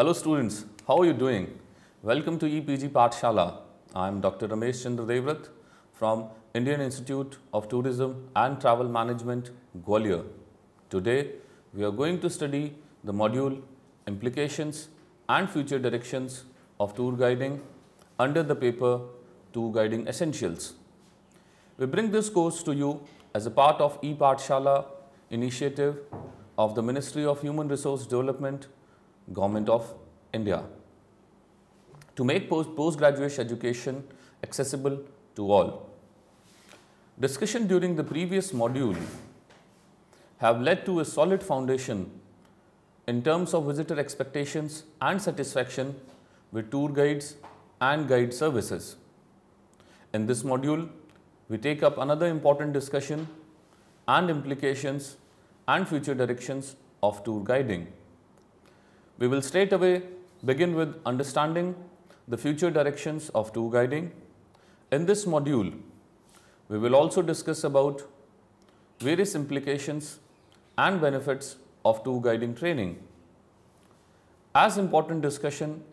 Hello students, how are you doing? Welcome to EPG Shala. I am Dr. Ramesh Chandra Devrat from Indian Institute of Tourism and Travel Management, Gwalior. Today, we are going to study the module Implications and Future Directions of Tour Guiding under the paper Tour Guiding Essentials. We bring this course to you as a part of e Shala initiative of the Ministry of Human Resource Development Government of India. To make post postgraduate education accessible to all. Discussion during the previous module have led to a solid foundation in terms of visitor expectations and satisfaction with tour guides and guide services. In this module, we take up another important discussion and implications and future directions of tour guiding. We will straight away begin with understanding the future directions of tour guiding. In this module, we will also discuss about various implications and benefits of tour guiding training. As important discussion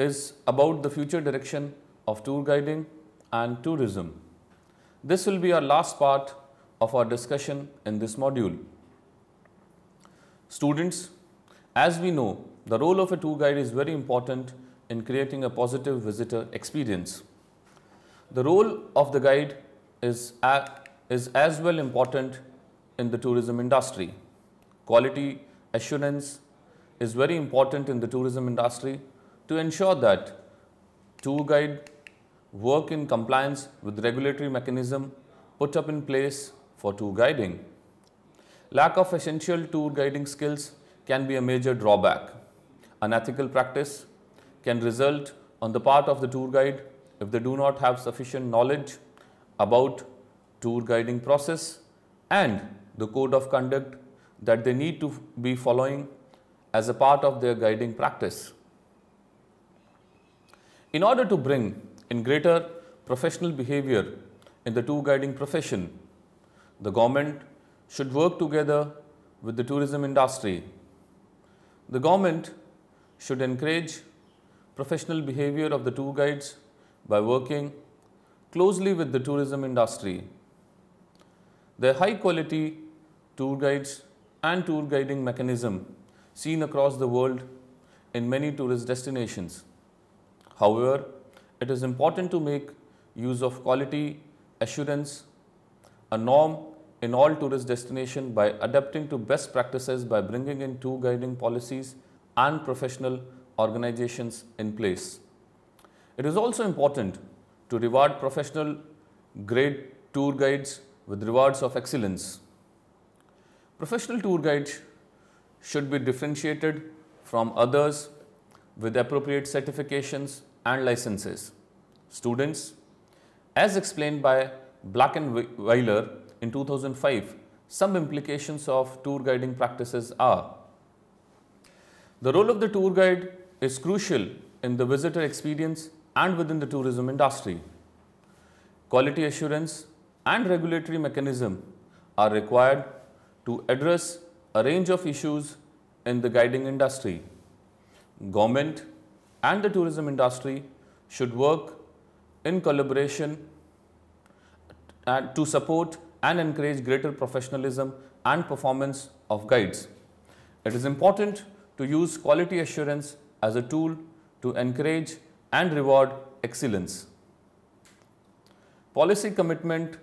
is about the future direction of tour guiding and tourism. This will be our last part of our discussion in this module. Students, as we know, the role of a tour guide is very important in creating a positive visitor experience. The role of the guide is, is as well important in the tourism industry. Quality assurance is very important in the tourism industry to ensure that tour guide work in compliance with regulatory mechanism put up in place for tour guiding. Lack of essential tour guiding skills can be a major drawback. Unethical practice can result on the part of the tour guide if they do not have sufficient knowledge about tour guiding process and the code of conduct that they need to be following as a part of their guiding practice. In order to bring in greater professional behavior in the tour guiding profession, the government should work together with the tourism industry the government should encourage professional behavior of the tour guides by working closely with the tourism industry. Their high quality tour guides and tour guiding mechanism seen across the world in many tourist destinations. However, it is important to make use of quality assurance, a norm in all tourist destinations by adapting to best practices by bringing in two guiding policies and professional organizations in place. It is also important to reward professional grade tour guides with rewards of excellence. Professional tour guides should be differentiated from others with appropriate certifications and licenses. Students, as explained by Black and Weiler, in 2005, some implications of tour guiding practices are the role of the tour guide is crucial in the visitor experience and within the tourism industry. Quality assurance and regulatory mechanism are required to address a range of issues in the guiding industry. Government and the tourism industry should work in collaboration uh, to support and encourage greater professionalism and performance of guides. It is important to use quality assurance as a tool to encourage and reward excellence. Policy commitment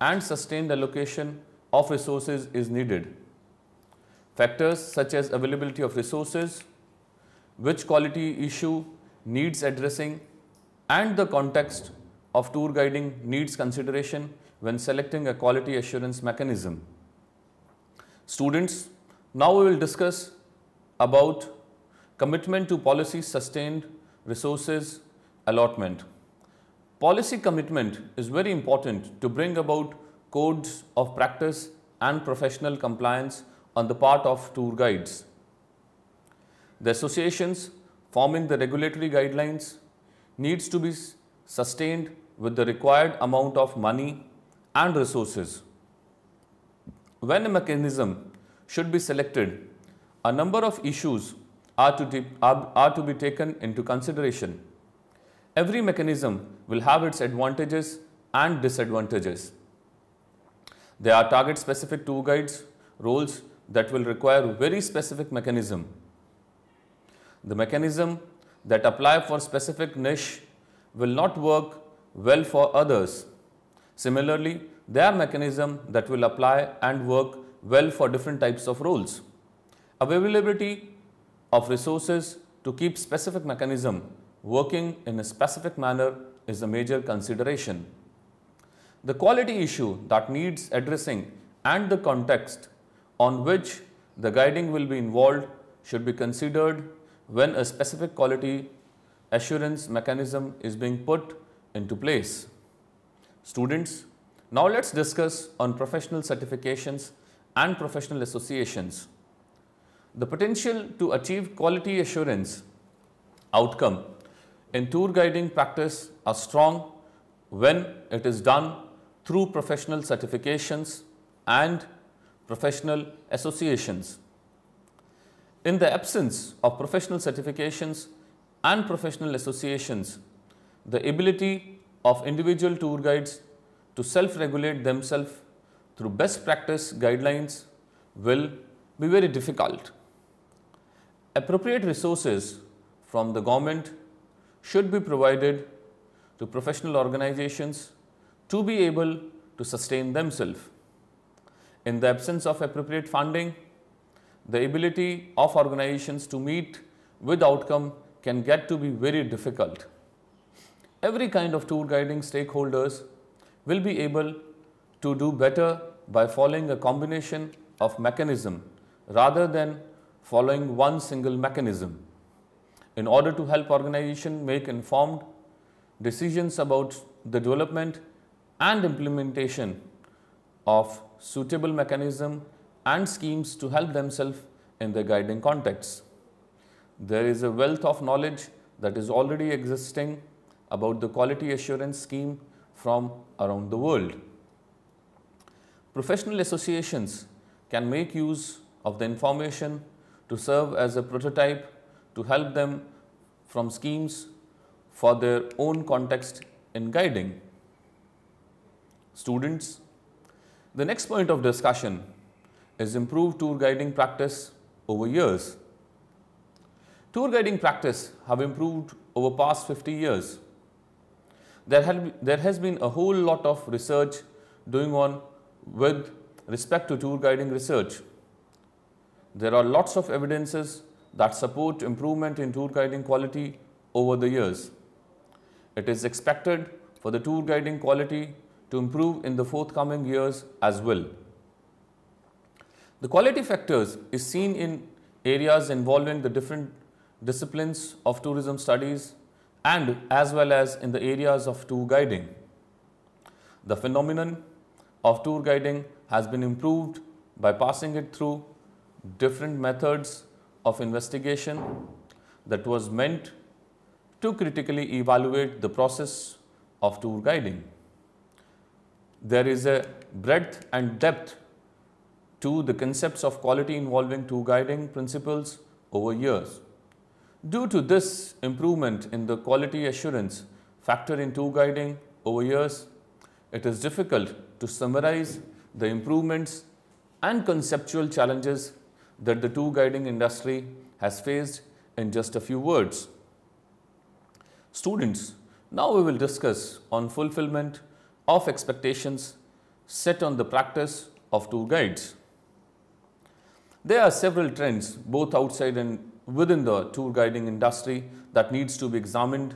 and sustained allocation of resources is needed. Factors such as availability of resources, which quality issue needs addressing and the context of tour guiding needs consideration when selecting a quality assurance mechanism. Students, now we will discuss about commitment to policy sustained resources allotment. Policy commitment is very important to bring about codes of practice and professional compliance on the part of tour guides. The associations forming the regulatory guidelines needs to be sustained with the required amount of money and resources. When a mechanism should be selected, a number of issues are to, are, to be taken into consideration. Every mechanism will have its advantages and disadvantages. There are target specific tool guides, roles that will require very specific mechanism. The mechanism that apply for specific niche will not work well for others Similarly, they are mechanism that will apply and work well for different types of roles. Availability of resources to keep specific mechanism working in a specific manner is a major consideration. The quality issue that needs addressing and the context on which the guiding will be involved should be considered when a specific quality assurance mechanism is being put into place. Students, now let's discuss on professional certifications and professional associations. The potential to achieve quality assurance outcome in tour guiding practice are strong when it is done through professional certifications and professional associations. In the absence of professional certifications and professional associations, the ability of individual tour guides to self-regulate themselves through best practice guidelines will be very difficult. Appropriate resources from the government should be provided to professional organizations to be able to sustain themselves. In the absence of appropriate funding, the ability of organizations to meet with outcome can get to be very difficult every kind of tour guiding stakeholders will be able to do better by following a combination of mechanism rather than following one single mechanism in order to help organization make informed decisions about the development and implementation of suitable mechanism and schemes to help themselves in their guiding contexts. There is a wealth of knowledge that is already existing about the quality assurance scheme from around the world. Professional associations can make use of the information to serve as a prototype to help them from schemes for their own context in guiding students. The next point of discussion is improved tour guiding practice over years. Tour guiding practice have improved over past 50 years there, there has been a whole lot of research doing on with respect to tour guiding research. There are lots of evidences that support improvement in tour guiding quality over the years. It is expected for the tour guiding quality to improve in the forthcoming years as well. The quality factors is seen in areas involving the different disciplines of tourism studies and as well as in the areas of tour guiding. The phenomenon of tour guiding has been improved by passing it through different methods of investigation that was meant to critically evaluate the process of tour guiding. There is a breadth and depth to the concepts of quality involving tour guiding principles over years. Due to this improvement in the quality assurance factor in tool guiding over years, it is difficult to summarize the improvements and conceptual challenges that the two guiding industry has faced in just a few words. Students, now we will discuss on fulfillment of expectations set on the practice of two guides. There are several trends both outside and within the tour guiding industry that needs to be examined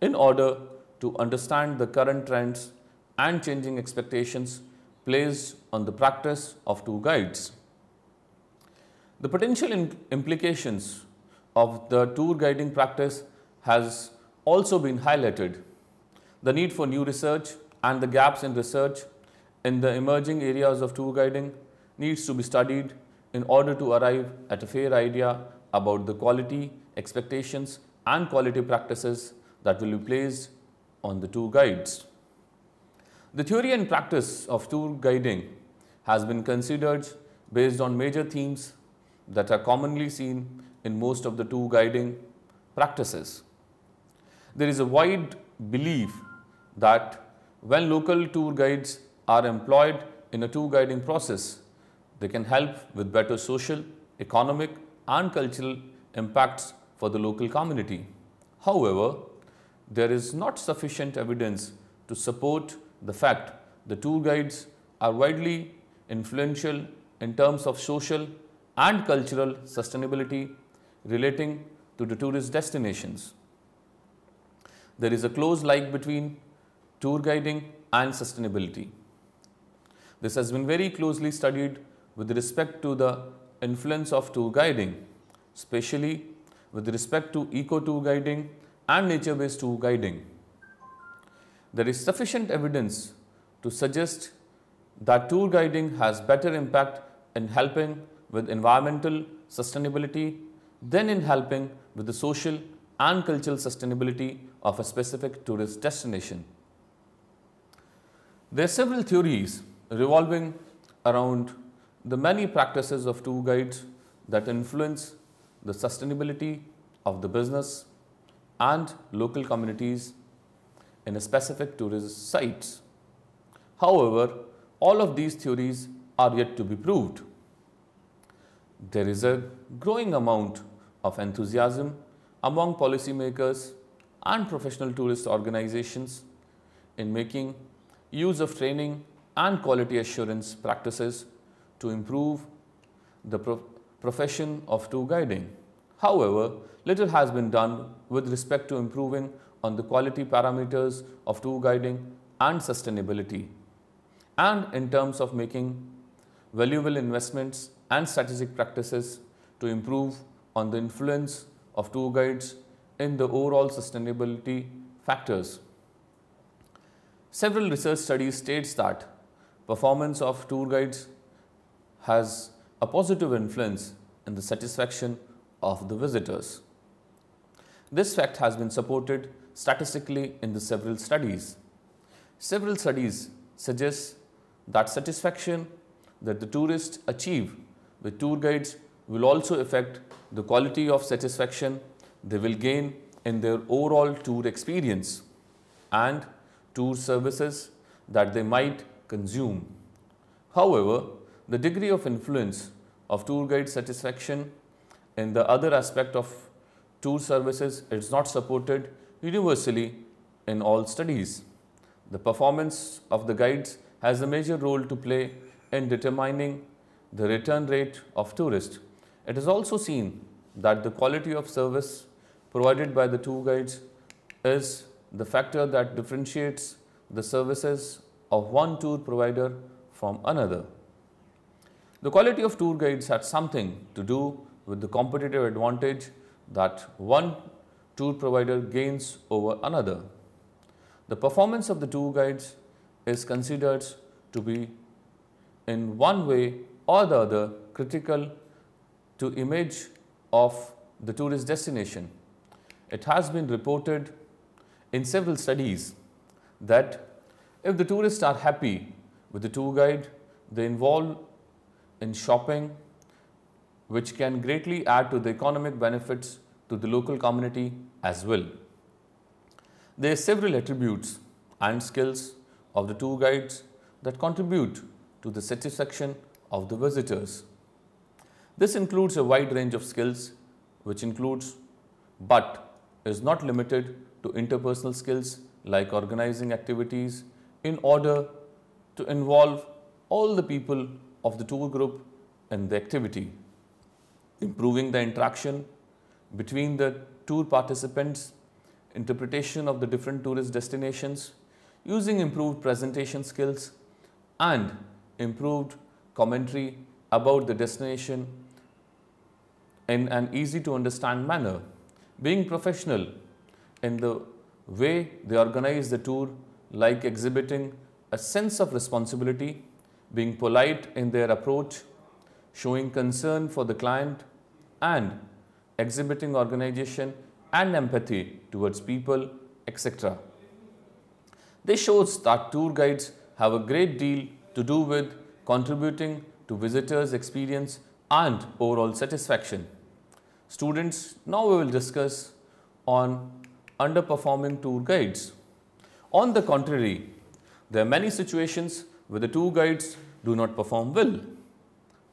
in order to understand the current trends and changing expectations placed on the practice of tour guides. The potential implications of the tour guiding practice has also been highlighted. The need for new research and the gaps in research in the emerging areas of tour guiding needs to be studied in order to arrive at a fair idea about the quality, expectations and quality practices that will be placed on the tour guides. The theory and practice of tour guiding has been considered based on major themes that are commonly seen in most of the tour guiding practices. There is a wide belief that when local tour guides are employed in a tour guiding process, they can help with better social, economic and cultural impacts for the local community. However, there is not sufficient evidence to support the fact the tour guides are widely influential in terms of social and cultural sustainability relating to the tourist destinations. There is a close link between tour guiding and sustainability. This has been very closely studied with respect to the influence of tour guiding, especially with respect to eco tour guiding and nature based tour guiding. There is sufficient evidence to suggest that tour guiding has better impact in helping with environmental sustainability than in helping with the social and cultural sustainability of a specific tourist destination. There are several theories revolving around the many practices of tour guides that influence the sustainability of the business and local communities in specific tourist sites. However, all of these theories are yet to be proved. There is a growing amount of enthusiasm among policymakers and professional tourist organizations in making use of training and quality assurance practices to improve the pro profession of tour guiding. However, little has been done with respect to improving on the quality parameters of tour guiding and sustainability and in terms of making valuable investments and strategic practices to improve on the influence of tour guides in the overall sustainability factors. Several research studies states that performance of tour guides has a positive influence in the satisfaction of the visitors. This fact has been supported statistically in the several studies. Several studies suggest that satisfaction that the tourists achieve with tour guides will also affect the quality of satisfaction they will gain in their overall tour experience and tour services that they might consume. However, the degree of influence of tour guide satisfaction in the other aspect of tour services is not supported universally in all studies. The performance of the guides has a major role to play in determining the return rate of tourists. It is also seen that the quality of service provided by the tour guides is the factor that differentiates the services of one tour provider from another. The quality of tour guides had something to do with the competitive advantage that one tour provider gains over another. The performance of the tour guides is considered to be in one way or the other critical to image of the tourist destination. It has been reported in several studies that if the tourists are happy with the tour guide, they involve in shopping, which can greatly add to the economic benefits to the local community as well. There are several attributes and skills of the tour guides that contribute to the satisfaction of the visitors. This includes a wide range of skills which includes but is not limited to interpersonal skills like organizing activities in order to involve all the people of the tour group and the activity, improving the interaction between the tour participants, interpretation of the different tourist destinations, using improved presentation skills and improved commentary about the destination in an easy to understand manner, being professional in the way they organize the tour like exhibiting a sense of responsibility being polite in their approach, showing concern for the client, and exhibiting organization and empathy towards people, etc. This shows that tour guides have a great deal to do with contributing to visitors' experience and overall satisfaction. Students, now we will discuss on underperforming tour guides. On the contrary, there are many situations where the two guides do not perform well.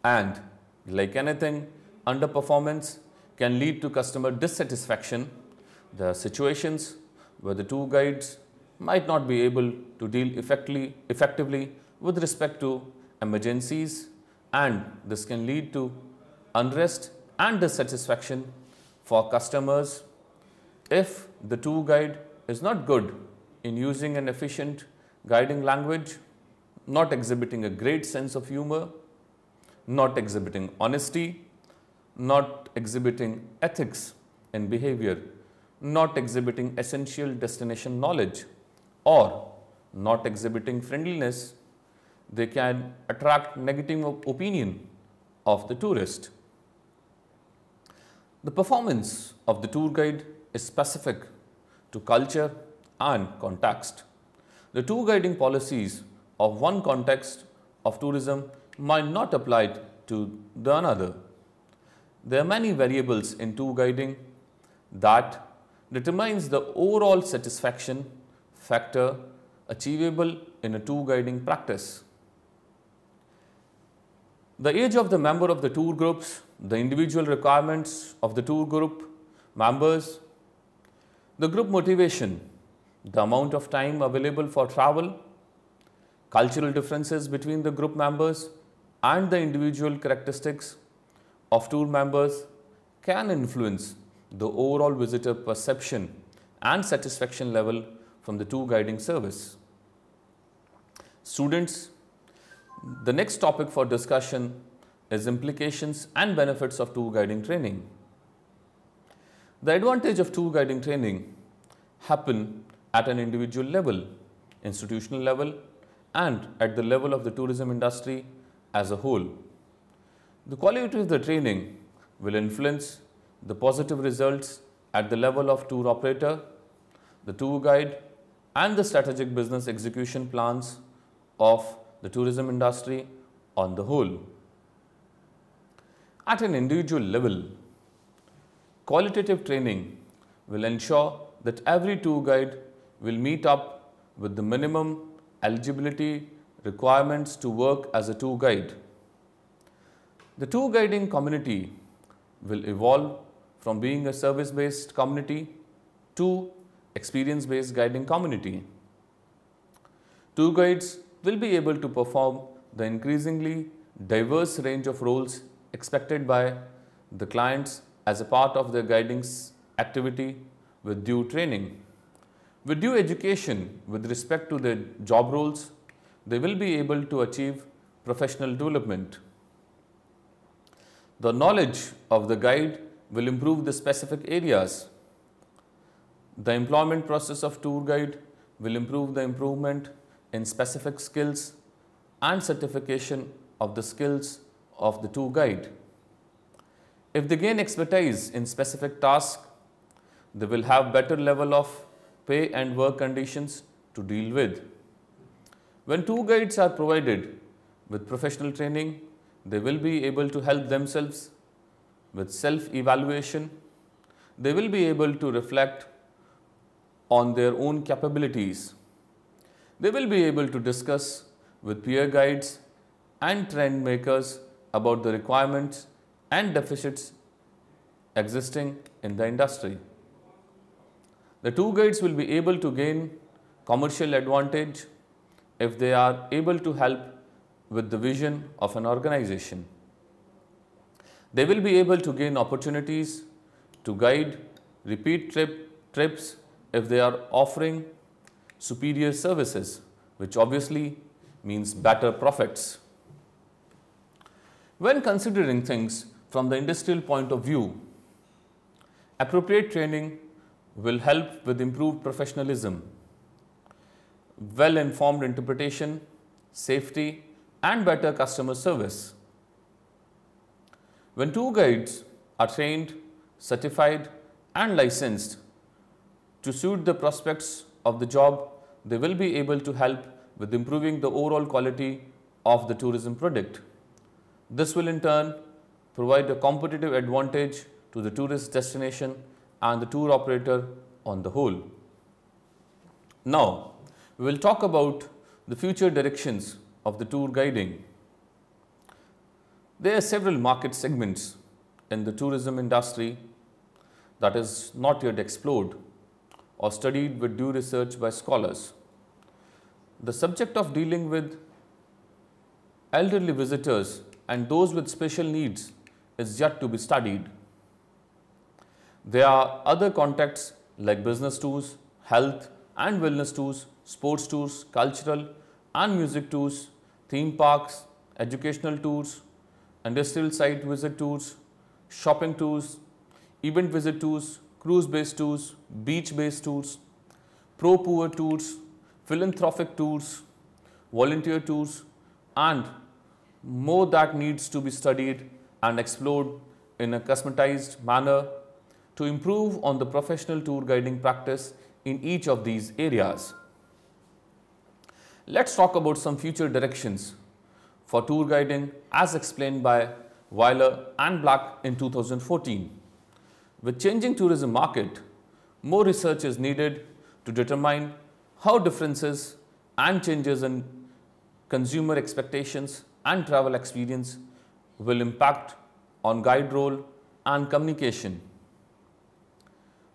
And like anything, underperformance can lead to customer dissatisfaction. There are situations where the two guides might not be able to deal effectively, effectively with respect to emergencies and this can lead to unrest and dissatisfaction for customers if the two guide is not good in using an efficient guiding language not exhibiting a great sense of humor, not exhibiting honesty, not exhibiting ethics and behavior, not exhibiting essential destination knowledge, or not exhibiting friendliness, they can attract negative opinion of the tourist. The performance of the tour guide is specific to culture and context. The tour guiding policies of one context of tourism might not apply to the another. There are many variables in tour guiding that determines the overall satisfaction factor achievable in a tour guiding practice. The age of the member of the tour groups, the individual requirements of the tour group members, the group motivation, the amount of time available for travel cultural differences between the group members and the individual characteristics of tour members can influence the overall visitor perception and satisfaction level from the tour guiding service. Students, the next topic for discussion is implications and benefits of tour guiding training. The advantage of tour guiding training happen at an individual level, institutional level and at the level of the tourism industry as a whole. The quality of the training will influence the positive results at the level of tour operator, the tour guide and the strategic business execution plans of the tourism industry on the whole. At an individual level, qualitative training will ensure that every tour guide will meet up with the minimum eligibility requirements to work as a tour guide. The tour guiding community will evolve from being a service-based community to experience-based guiding community. Tour guides will be able to perform the increasingly diverse range of roles expected by the clients as a part of their guiding activity with due training. With due education with respect to their job roles, they will be able to achieve professional development. The knowledge of the guide will improve the specific areas. The employment process of tour guide will improve the improvement in specific skills and certification of the skills of the tour guide. If they gain expertise in specific tasks, they will have better level of pay and work conditions to deal with. When two guides are provided with professional training, they will be able to help themselves with self-evaluation. They will be able to reflect on their own capabilities. They will be able to discuss with peer guides and trend makers about the requirements and deficits existing in the industry. The two guides will be able to gain commercial advantage if they are able to help with the vision of an organization. They will be able to gain opportunities to guide repeat trip, trips if they are offering superior services which obviously means better profits. When considering things from the industrial point of view, appropriate training will help with improved professionalism, well-informed interpretation, safety and better customer service. When tour guides are trained, certified and licensed to suit the prospects of the job, they will be able to help with improving the overall quality of the tourism product. This will in turn provide a competitive advantage to the tourist destination and the tour operator on the whole. Now, we will talk about the future directions of the tour guiding. There are several market segments in the tourism industry that is not yet explored or studied with due research by scholars. The subject of dealing with elderly visitors and those with special needs is yet to be studied there are other contacts like business tours, health and wellness tours, sports tours, cultural and music tours, theme parks, educational tours, industrial site visit tours, shopping tours, event visit tours, cruise based tours, beach based tours, pro poor tours, philanthropic tours, volunteer tours and more that needs to be studied and explored in a customized manner to improve on the professional tour guiding practice in each of these areas. Let's talk about some future directions for tour guiding as explained by Weiler and Black in 2014. With changing tourism market, more research is needed to determine how differences and changes in consumer expectations and travel experience will impact on guide role and communication.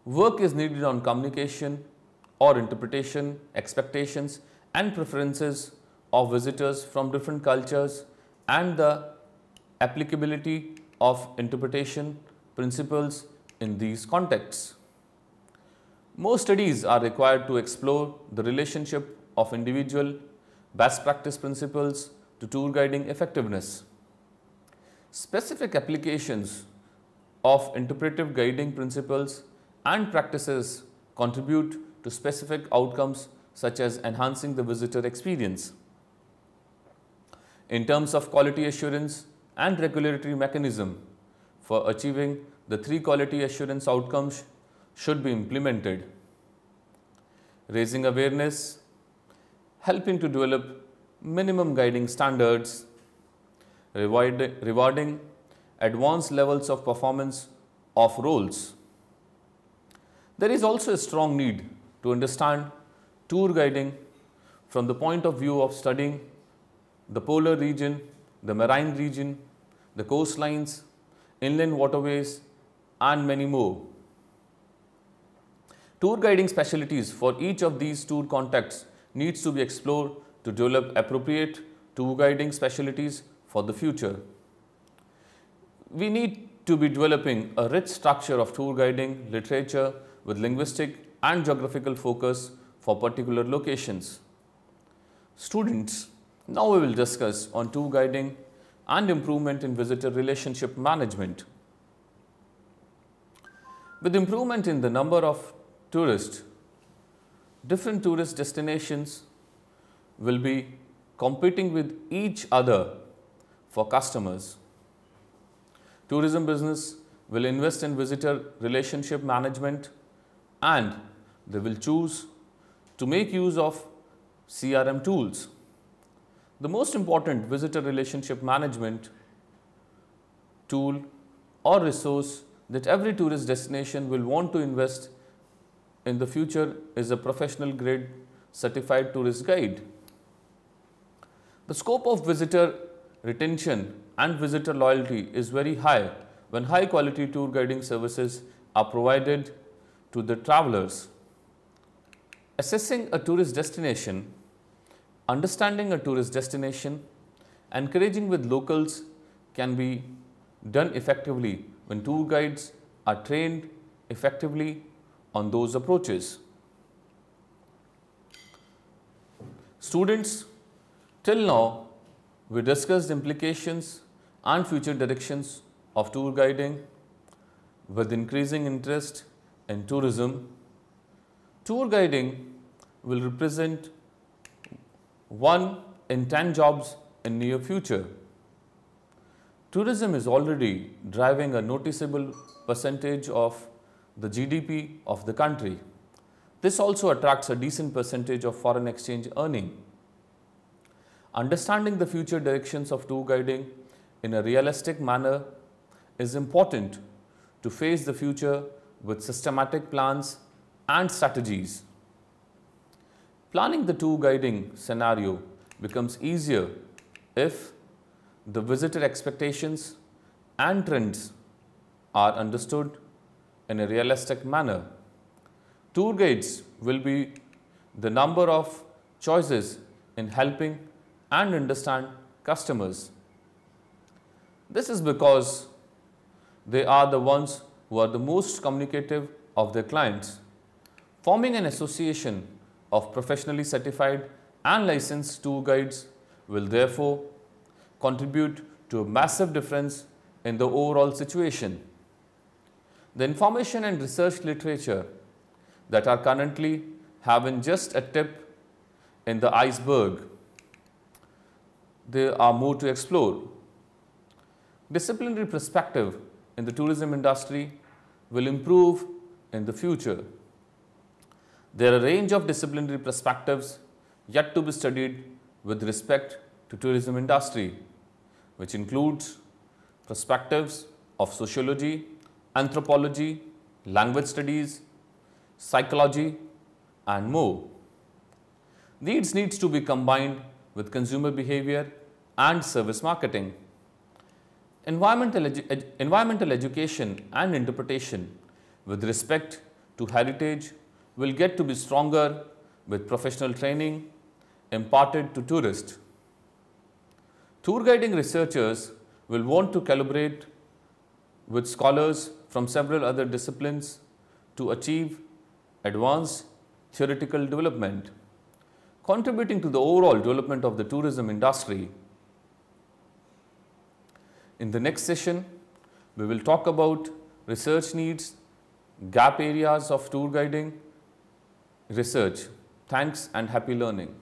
Work is needed on communication or interpretation, expectations and preferences of visitors from different cultures and the applicability of interpretation principles in these contexts. More studies are required to explore the relationship of individual best practice principles to tour guiding effectiveness. Specific applications of interpretive guiding principles and practices contribute to specific outcomes such as enhancing the visitor experience. In terms of quality assurance and regulatory mechanism for achieving the three quality assurance outcomes should be implemented. Raising awareness, helping to develop minimum guiding standards, rewarding advanced levels of performance of roles. There is also a strong need to understand tour guiding from the point of view of studying the polar region, the marine region, the coastlines, inland waterways and many more. Tour guiding specialties for each of these tour contexts needs to be explored to develop appropriate tour guiding specialties for the future. We need to be developing a rich structure of tour guiding literature with linguistic and geographical focus for particular locations. Students, now we will discuss on tour guiding and improvement in visitor relationship management. With improvement in the number of tourists, different tourist destinations will be competing with each other for customers. Tourism business will invest in visitor relationship management and they will choose to make use of CRM tools. The most important visitor relationship management tool or resource that every tourist destination will want to invest in the future is a professional grade certified tourist guide. The scope of visitor retention and visitor loyalty is very high when high quality tour guiding services are provided to the travelers. Assessing a tourist destination, understanding a tourist destination, encouraging with locals can be done effectively when tour guides are trained effectively on those approaches. Students, till now we discussed implications and future directions of tour guiding with increasing interest and tourism, tour guiding will represent 1 in 10 jobs in near future. Tourism is already driving a noticeable percentage of the GDP of the country. This also attracts a decent percentage of foreign exchange earning. Understanding the future directions of tour guiding in a realistic manner is important to face the future with systematic plans and strategies. Planning the tour guiding scenario becomes easier if the visitor expectations and trends are understood in a realistic manner. Tour guides will be the number of choices in helping and understand customers. This is because they are the ones who are the most communicative of their clients. Forming an association of professionally certified and licensed tour guides will therefore contribute to a massive difference in the overall situation. The information and research literature that are currently having just a tip in the iceberg. There are more to explore. Disciplinary perspective in the tourism industry will improve in the future. There are a range of disciplinary perspectives yet to be studied with respect to tourism industry, which includes perspectives of sociology, anthropology, language studies, psychology and more. These needs to be combined with consumer behavior and service marketing. Environmental, edu ed environmental education and interpretation with respect to heritage will get to be stronger with professional training imparted to tourists. Tour guiding researchers will want to calibrate with scholars from several other disciplines to achieve advanced theoretical development, contributing to the overall development of the tourism industry in the next session, we will talk about research needs, gap areas of tour guiding, research. Thanks and happy learning.